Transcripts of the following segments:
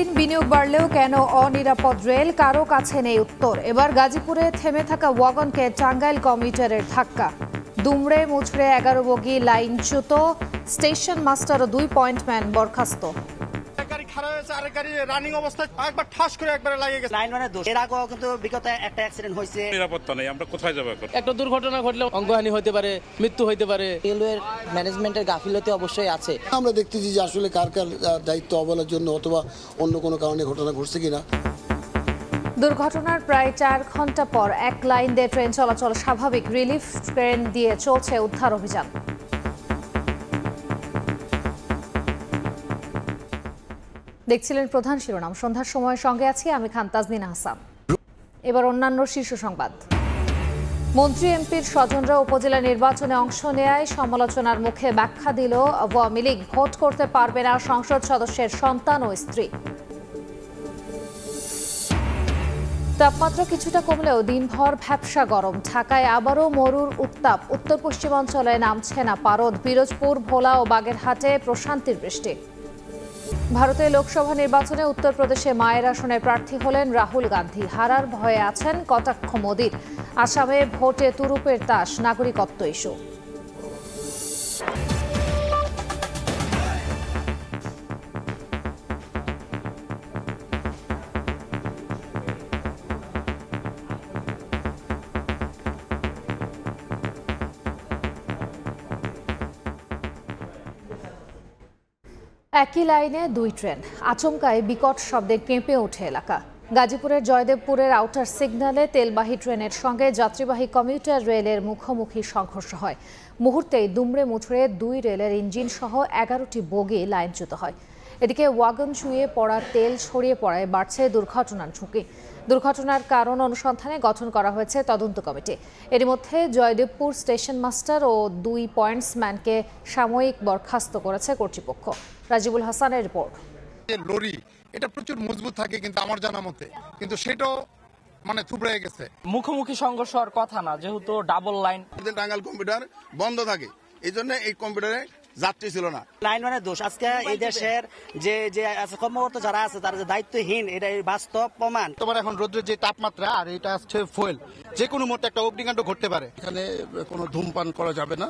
দিন বিনিয়োগ বাড়লেও কেন অনিরাপদ রেল কারো কাছে নেই উত্তর এবার গাজীপুরে থেমে থাকা ওয়াগনকে টাঙ্গাইল কমিউটারের ধাক্কা দুমড়ে মুচড়ে এগারো বগি লাইনচ্যুত স্টেশন মাস্টার ও দুই পয়েন্টম্যান বরখাস্ত মানে একটা আমরা দুর্ঘটনা ঘটলে অঙ্গহানি হতে পারে মৃত্যু পারে রেলওয়ের ম্যানেজমেন্টের গাফিলতি অবশ্যই আছে আমরা দেখতেছি যে আসলে কার কার দায়িত্ব অবলার জন্য অথবা অন্য কোনো কারণে ঘটনা ঘটছে কিনা দুর্ঘটনার প্রায় চার ঘন্টা পর এক লাইন দিয়ে ট্রেন চলাচল স্বাভাবিক রিলিফ ট্রেন দিয়ে চলছে উদ্ধার অভিযান দেখছিলেন প্রধান শিরোনাম সন্ধ্যার সময় সঙ্গে আছি আমি খান তাজদিন আহসান এবার অন্যান্য শীর্ষ সংবাদ মন্ত্রী এমপির স্বজনরা উপজেলা নির্বাচনে অংশ নেয় সমালোচনার মুখে ব্যাখ্যা দিল আওয়ামী লীগ ভোট করতে পারবে না সংসদ সদস্যের সন্তান ও স্ত্রী তাপমাত্রা কিছুটা কমলেও দিনভর ভ্যাপসা গরম ঢাকায় আবারও মরুর উত্তাপ উত্তর পশ্চিমাঞ্চলে নামছে না পারদ বিরোজপুর ভোলা ও বাগেরহাটে প্রশান্তির বৃষ্টি ভারতে লোকসভা নির্বাচনে উত্তরপ্রদেশে মায়ের আসনে প্রার্থী হলেন রাহুল গান্ধী হারার ভয়ে আছেন কটাক্ষ মোদীর আসামে ভোটে তুরুপের তাস নাগরিকত্ব ইস্যু একই লাইনে দুই ট্রেন আচমকায় বিকট শব্দে কেঁপে ওঠে এলাকা গাজীপুরের জয়দেবপুরের আউটার সিগন্যালে তেলবাহী ট্রেনের সঙ্গে যাত্রীবাহী কমিউটার রেলের মুখোমুখি সংঘর্ষ হয় মুহূর্তেই দুমড়ে মুছড়ে দুই রেলের ইঞ্জিন সহ এগারোটি বগি লাইনচ্যুত হয় এদিকে ওয়াগন ছুঁয়ে পড়া তেল ছড়িয়ে পড়ায় বাড়ছে দুর্ঘটনার ঝুঁকি দুর্ঘটনার কারণ অনুসন্ধানে গঠন করা হয়েছে তদন্ত কমিটি এর মধ্যে জয়দেবপুর স্টেশন মাস্টার ও দুই পয়েন্টসম্যানকে সাময়িক বরখাস্ত করেছে কর্তৃপক্ষ রাজিবুল হাসানের রিপোর্ট লরি এটা প্রচুর মজবুত থাকে কিন্তু আমার জানা মতে কিন্তু সেটাও মানে থুবড়ে গেছে মুখোমুখি সংঘর্ষ হওয়ার কথা না যেহেতু ডাবল লাইন টাঙ্গাল কম্পিউটার বন্ধ থাকে এই জন্য এই কম্পিউটারে যাত্রী ছিল না লাইন মানে দোষ আজকে এই দেশের যে যে কর্মকর্তা যারা আছে তারা যে দায়িত্বহীন এটা বাস্তব প্রমাণ তোমার এখন রোদ্রের যে তাপমাত্রা আর এটা হচ্ছে ফয়েল যে কোনো মতে একটা অগ্নিকাণ্ড ঘটতে পারে এখানে কোনো ধূমপান করা যাবে না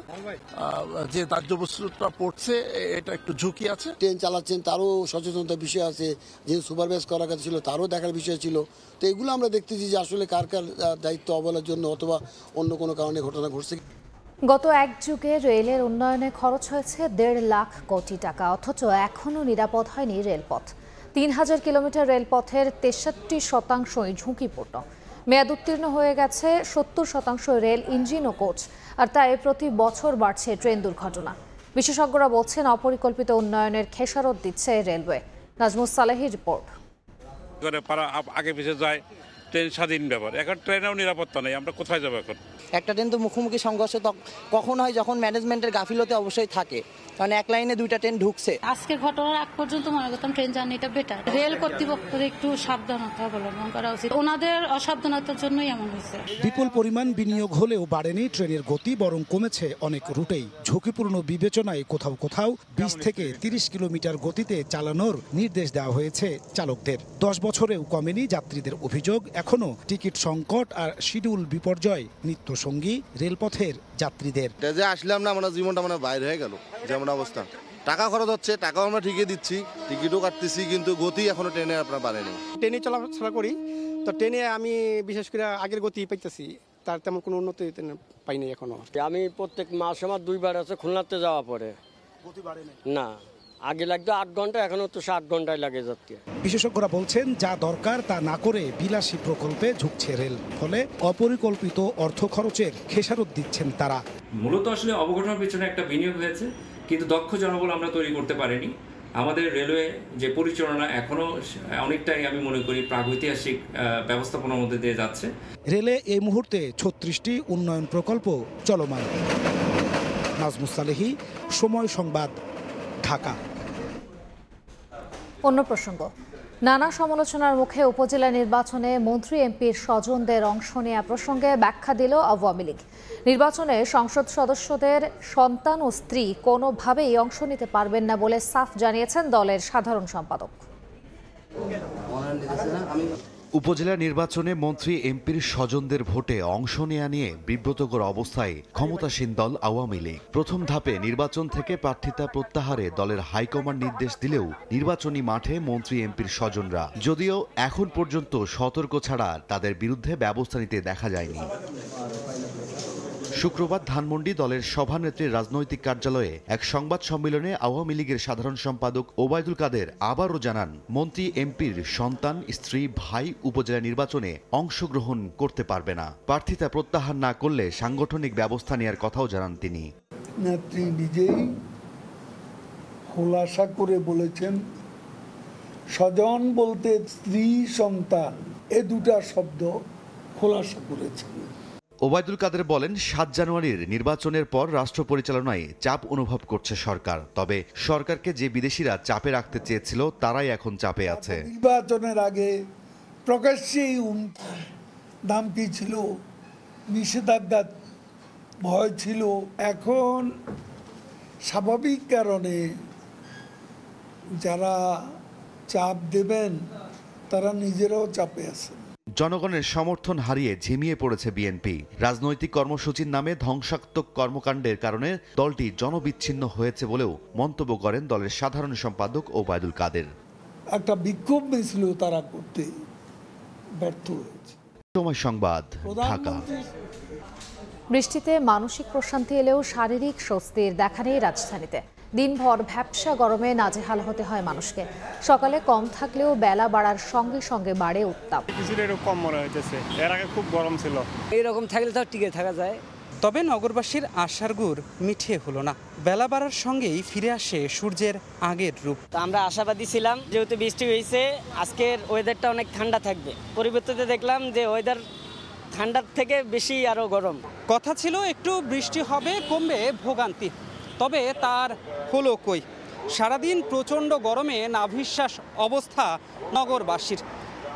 যে দাহ্য বস্তুটা পড়ছে এটা একটু ঝুঁকি আছে ট্রেন চালাচ্ছেন তারও সচেতনতা বিষয় আছে যে সুপারভাইজ করার কথা ছিল তারও দেখার বিষয় ছিল তো এগুলো আমরা দেখতেছি যে আসলে কার কার দায়িত্ব অবলার জন্য অথবা অন্য কোনো কারণে ঘটনা ঘটছে গত এক যুগে রেলের উন্নয়নে খরচ হয়েছে দেড় লাখ কোটি টাকা অথচ এখনও নিরাপদ হয়নি রেলপথ তিন হাজার কিলোমিটার রেলপথের তেষট্টি শতাংশই ঝুঁকিপূর্ণ মেয়াদ উত্তীর্ণ হয়ে গেছে সত্তর শতাংশ রেল ইঞ্জিন ও কোচ আর তাই প্রতি বছর বাড়ছে ট্রেন দুর্ঘটনা বিশেষজ্ঞরা বলছেন অপরিকল্পিত উন্নয়নের খেসারত দিচ্ছে রেলওয়ে নাজমুস সালেহির রিপোর্ট আগে পিছিয়ে যায় ট্রেন স্বাধীন ব্যাপার এখন ট্রেনেও নিরাপত্তা নেই আমরা কোথায় যাবো এখন একটা ট্রেন তো মুখোমুখি সংঘর্ষ কখন হয় যখন ম্যানেজমেন্টের গাফিলতে অবশ্যই থাকে কারণ এক লাইনে দুইটা ট্রেন ঢুকছে আজকে ঘটনার আগ পর্যন্ত মনে করতাম ট্রেন জার্নিটা বেটার রেল কর্তৃপক্ষের একটু সাবধানতা অবলম্বন করা উচিত ওনাদের অসাবধানতার জন্যই এমন হয়েছে বিপুল পরিমাণ বিনিয়োগ হলেও বাড়েনি ট্রেনের গতি বরং কমেছে অনেক রুটেই ঝুঁকিপূর্ণ বিবেচনায় কোথাও কোথাও বিশ থেকে তিরিশ কিলোমিটার গতিতে চালানোর নির্দেশ দেওয়া হয়েছে চালকদের দশ বছরেও কমেনি যাত্রীদের অভিযোগ এখনও টিকিট সংকট আর শিডিউল বিপর্যয় নিত্য সঙ্গী রেলপথের যাত্রীদের যে আসলাম না আমরা মানে জীবনটা মানে বাইরে হয়ে গেল যেমন অবস্থা টাকা খরচ হচ্ছে টাকাও আমরা ঠিকই দিচ্ছি টিকিটও কাটতেছি কিন্তু গতি এখনো ট্রেনে আপনার বাড়েনি ট্রেনে চলাচলা করি তো ট্রেনে আমি বিশেষ করে আগের গতি পাইতেছি তার তেমন কোনো উন্নতি পাইনি এখনো আমি প্রত্যেক মাসে আমার দুইবার আছে খুলনাতে যাওয়া পরে গতি না আগে লাগতো আট ঘন্টা এখন তো সাত ঘন্টায় লাগে যাচ্ছে বিশেষজ্ঞরা বলছেন যা দরকার তা না করে বিলাসী প্রকল্পে ঝুঁকছে রেল ফলে অপরিকল্পিত অর্থ খরচের খেসারত দিচ্ছেন তারা মূলত আসলে অবঘটনার পিছনে একটা বিনিয়োগ হয়েছে কিন্তু দক্ষ জনবল আমরা তৈরি করতে পারিনি আমাদের রেলওয়ে যে পরিচালনা এখনো অনেকটাই আমি মনে করি প্রাগৈতিহাসিক ব্যবস্থাপনার মধ্যে দিয়ে যাচ্ছে রেলে এই মুহূর্তে ছত্রিশটি উন্নয়ন প্রকল্প চলমান সালেহি সময় সংবাদ ঢাকা অন্য প্রসঙ্গ নানা সমালোচনার মুখে উপজেলা নির্বাচনে মন্ত্রী এমপির স্বজনদের অংশ নেওয়া প্রসঙ্গে ব্যাখ্যা দিল আওয়ামী লীগ নির্বাচনে সংসদ সদস্যদের সন্তান ও স্ত্রী কোনোভাবেই অংশ নিতে পারবেন না বলে সাফ জানিয়েছেন দলের সাধারণ সম্পাদক উপজেলা নির্বাচনে মন্ত্রী এমপির স্বজনদের ভোটে অংশ নেয়া নিয়ে বিব্রতকর অবস্থায় ক্ষমতাসীন দল আওয়ামী লীগ প্রথম ধাপে নির্বাচন থেকে প্রার্থিতা প্রত্যাহারে দলের হাইকমান্ড নির্দেশ দিলেও নির্বাচনী মাঠে মন্ত্রী এমপির স্বজনরা যদিও এখন পর্যন্ত সতর্ক ছাড়া তাদের বিরুদ্ধে ব্যবস্থা নিতে দেখা যায়নি শুক্রবার ধানমন্ডি দলের সভানেত্রীর রাজনৈতিক কার্যালয়ে এক সংবাদ সম্মেলনে আওয়ামী লীগের সাধারণ সম্পাদক ওবায়দুল কাদের আবারও জানান মন্ত্রী এমপির সন্তান স্ত্রী ভাই উপজেলা নির্বাচনে অংশগ্রহণ করতে পারবে না প্রার্থিতা প্রত্যাহার না করলে সাংগঠনিক ব্যবস্থা নেওয়ার কথাও জানান তিনি নেত্রী নিজেই খোলাসা করে বলেছেন স্বজন বলতে স্ত্রী সন্তান এ দুটা শব্দ খোলাসা করেছেন ওবায়দুল কাদের বলেন সাত জানুয়ারির নির্বাচনের পর রাষ্ট্র পরিচালনায় চাপ অনুভব করছে সরকার তবে সরকারকে যে বিদেশিরা চাপে রাখতে চেয়েছিল তারাই এখন চাপে আছে নির্বাচনের আগে প্রকাশ্যেই নাম কি ছিল নিষেধাজ্ঞা ভয় ছিল এখন স্বাভাবিক কারণে যারা চাপ দেবেন তারা নিজেরাও চাপে আছে জনগণের সমর্থন হারিয়ে ঝিমিয়ে পড়েছে বিএনপি রাজনৈতিক কর্মসূচির নামে ধ্বংসাত্মক কর্মকাণ্ডের কারণে দলটি জনবিচ্ছিন্ন হয়েছে বলেও মন্তব্য করেন দলের সাধারণ সম্পাদক ওবায়দুল কাদের একটা বিক্ষোভ মিছিল তারা করতে ব্যর্থ হয়েছে সময় সংবাদ ঢাকা বৃষ্টিতে মানসিক প্রশান্তি এলেও শারীরিক স্বস্তির দেখা নেই রাজধানীতে দিনভর ভ্যাপসা গরমে নাজেহাল হতে হয় মানুষকে সকালে কম থাকলেও বেলা বাড়ার সঙ্গে সঙ্গে বাড়ে উত্তাপ কম মনে এর আগে খুব গরম ছিল এরকম থাকলে তো টিকে থাকা যায় তবে নগরবাসীর আশার গুড় মিঠে হলো না বেলা বাড়ার সঙ্গেই ফিরে আসে সূর্যের আগের রূপ আমরা আশাবাদী ছিলাম যেহেতু বৃষ্টি হয়েছে আজকের ওয়েদারটা অনেক ঠান্ডা থাকবে পরিবর্তিতে দেখলাম যে ওয়েদার ঠান্ডার থেকে বেশি আরও গরম কথা ছিল একটু বৃষ্টি হবে কমবে ভোগান্তি তবে তার হলো কই সারাদিন প্রচণ্ড গরমে নাভিশ্বাস অবস্থা নগরবাসীর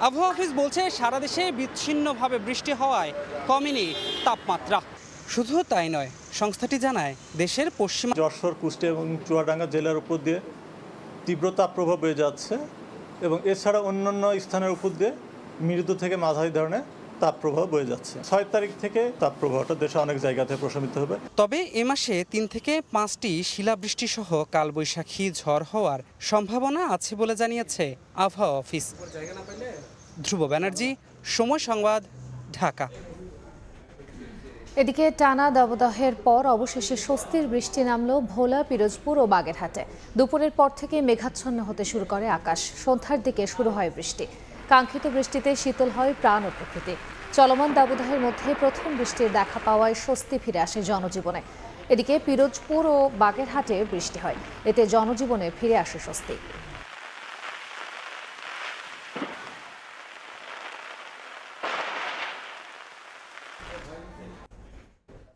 আবহাওয়া অফিস বলছে সারা দেশে বিচ্ছিন্নভাবে বৃষ্টি হওয়ায় কমেনি তাপমাত্রা শুধু তাই নয় সংস্থাটি জানায় দেশের পশ্চিম যশোর কুষ্টিয়া এবং চুয়াডাঙ্গা জেলার উপর দিয়ে তীব্র তাপপ্রভাব হয়ে যাচ্ছে এবং এছাড়া অন্যান্য স্থানের উপর দিয়ে মৃদু থেকে মাঝারি ধরনের তাপ প্রবাহ বয়ে যাচ্ছে ছয় তারিখ থেকে প্রবাহটা দেশে অনেক জায়গাতে প্রশমিত হবে তবে এ মাসে তিন থেকে পাঁচটি শিলাবৃষ্টি সহ কালবৈশাখী ঝড় হওয়ার সম্ভাবনা আছে বলে জানিয়েছে আবহাওয়া অফিস ধ্রুব ব্যানার্জি সময় সংবাদ ঢাকা এদিকে টানা দাবদাহের পর অবশেষে স্বস্তির বৃষ্টি নামল ভোলা পিরোজপুর ও বাগেরহাটে দুপুরের পর থেকে মেঘাচ্ছন্ন হতে শুরু করে আকাশ সন্ধ্যার দিকে শুরু হয় বৃষ্টি কাঙ্ক্ষিত বৃষ্টিতে শীতল হয় প্রাণ ও প্রকৃতি চলমান দাবদাহের মধ্যে প্রথম বৃষ্টির দেখা পাওয়ায় স্বস্তি ফিরে আসে জনজীবনে এদিকে পিরোজপুর ও বাগেরহাটে বৃষ্টি হয় এতে জনজীবনে ফিরে আসে স্বস্তি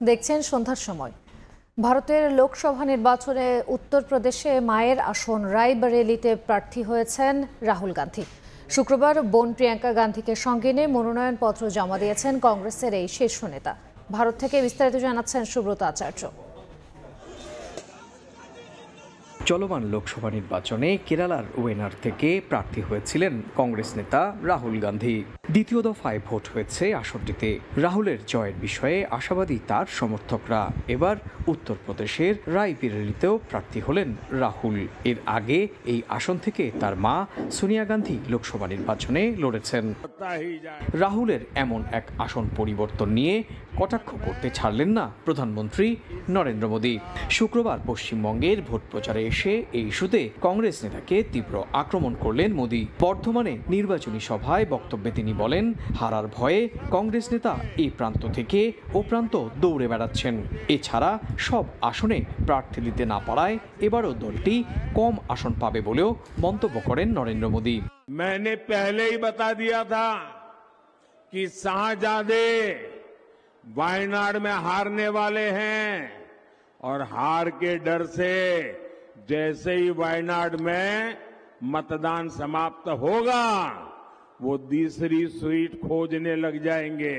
দেখছেন সন্ধ্যার সময় ভারতের লোকসভা নির্বাচনে উত্তরপ্রদেশে মায়ের আসন রায়বারেলিতে প্রার্থী হয়েছেন রাহুল গান্ধী শুক্রবার বোন প্রিয়াঙ্কা গান্ধীকে সঙ্গে নিয়ে মনোনয়নপত্র জমা দিয়েছেন কংগ্রেসের এই শীর্ষ নেতা ভারত থেকে বিস্তারিত জানাচ্ছেন সুব্রত আচার্য চলমান লোকসভা নির্বাচনে কেরালার ওয়েনার থেকে প্রার্থী হয়েছিলেন কংগ্রেস নেতা রাহুল গান্ধী দ্বিতীয় দফায় ভোট হয়েছে আসনটিতে রাহুলের জয়ের বিষয়ে আশাবাদী তার সমর্থকরা এবার উত্তরপ্রদেশের রায়বেরেলিতেও প্রার্থী হলেন রাহুল এর আগে এই আসন থেকে তার মা সোনিয়া গান্ধী লোকসভা নির্বাচনে লড়েছেন রাহুলের এমন এক আসন পরিবর্তন নিয়ে কটাক্ষ করতে ছাড়লেন না প্রধানমন্ত্রী নরেন্দ্র মোদী শুক্রবার পশ্চিমবঙ্গের ভোট প্রচারে এসে এই ইস্যুতে কংগ্রেস নেতাকে তীব্র আক্রমণ করলেন মোদী বর্ধমানে নির্বাচনী সভায় বক্তব্যে তিনি বলেন হারার ভয়ে কংগ্রেস নেতা এই প্রান্ত থেকে ও প্রান্ত দৌড়ে বেড়াচ্ছেন এছাড়া সব আসনে প্রার্থী দিতে না পারায় এবারও দলটি কম আসন পাবে বলেও মন্তব্য করেন নরেন্দ্র মোদী মানে পেলেই বাতা দিয়া থা কি শাহজাদে वायनाड में हारने वाले हैं और हार के डर से जैसे ही वायनाड में मतदान समाप्त होगा वो तीसरी सीट खोजने लग जाएंगे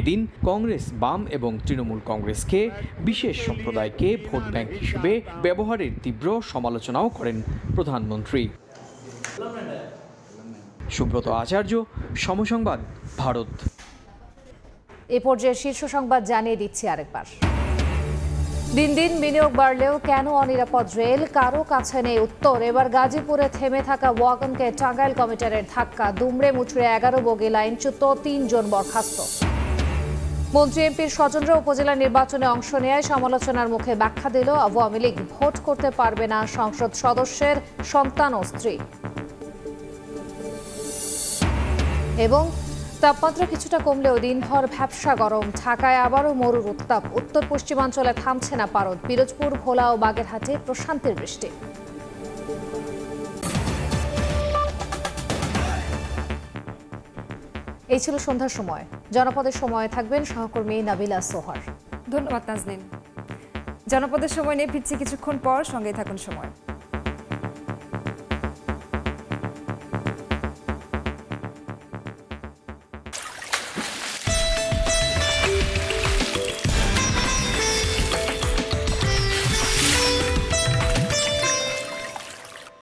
এদিন কংগ্রেস বাম এবং তৃণমূল কংগ্রেসকে বিশেষ সম্প্রদায়কে ভোট ব্যাংক হিসেবে ব্যবহারের তীব্র সমালোচনাও করেন প্রধানমন্ত্রী সুব্রত আচার্য সমসংবাদ ভারত এ পর্যায়ে শীর্ষ সংবাদ জানিয়ে দিচ্ছি আরেকবার দিন দিন বিনিয়োগ বাড়লেও কেন অনিরাপদ রেল কারো কাছে নেই উত্তর এবার গাজীপুরে থেমে থাকা ওয়াগনকে টাঙ্গাইল কমিটারের ধাক্কা দুমড়ে মুচড়ে এগারো বগি লাইনচ্যুত তিনজন বরখাস্ত মন্ত্রী এমপির স্বজনরা উপজেলা নির্বাচনে অংশ নেয় সমালোচনার মুখে ব্যাখ্যা দিল আওয়ামী লীগ ভোট করতে পারবে না সংসদ সদস্যের সন্তান ও স্ত্রী এবং তাপমাত্রা কিছুটা কমলেও দিনভর ভ্যাবসা গরম ঢাকায় আবারও মরুর উত্তাপ উত্তর পশ্চিমাঞ্চলে থামছে না পারদ পিরোজপুর ভোলা ও বাগেরহাটে প্রশান্তির বৃষ্টি এই ছিল সন্ধ্যার সময় জনপদের সময় থাকবেন সহকর্মী নাবিলা সোহার ধন্যবাদ নাজনিন জনপদের সময় নিয়ে ফিরছি কিছুক্ষণ পর সঙ্গে থাকুন সময়